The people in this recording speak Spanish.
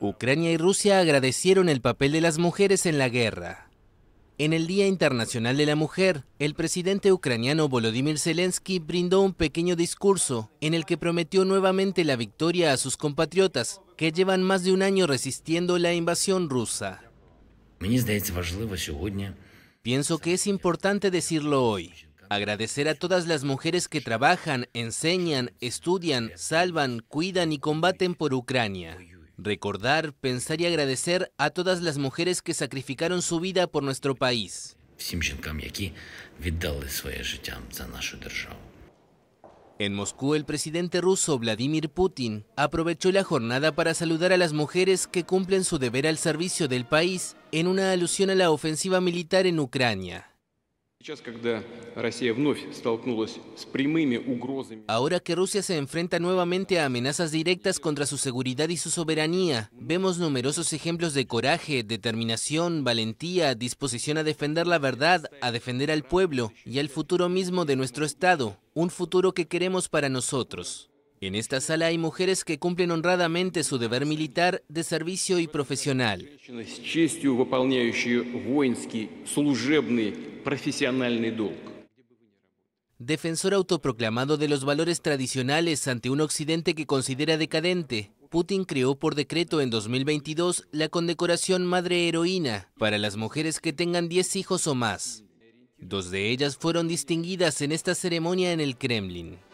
Ucrania y Rusia agradecieron el papel de las mujeres en la guerra. En el Día Internacional de la Mujer, el presidente ucraniano Volodymyr Zelensky brindó un pequeño discurso en el que prometió nuevamente la victoria a sus compatriotas, que llevan más de un año resistiendo la invasión rusa. Pienso que es importante decirlo hoy. Agradecer a todas las mujeres que trabajan, enseñan, estudian, salvan, cuidan y combaten por Ucrania. Recordar, pensar y agradecer a todas las mujeres que sacrificaron su vida por nuestro país. En Moscú, el presidente ruso Vladimir Putin aprovechó la jornada para saludar a las mujeres que cumplen su deber al servicio del país en una alusión a la ofensiva militar en Ucrania. Ahora que Rusia se enfrenta nuevamente a amenazas directas contra su seguridad y su soberanía, vemos numerosos ejemplos de coraje, determinación, valentía, disposición a defender la verdad, a defender al pueblo y al futuro mismo de nuestro Estado, un futuro que queremos para nosotros. En esta sala hay mujeres que cumplen honradamente su deber militar de servicio y profesional. Defensor autoproclamado de los valores tradicionales ante un Occidente que considera decadente, Putin creó por decreto en 2022 la condecoración Madre Heroína para las mujeres que tengan 10 hijos o más. Dos de ellas fueron distinguidas en esta ceremonia en el Kremlin.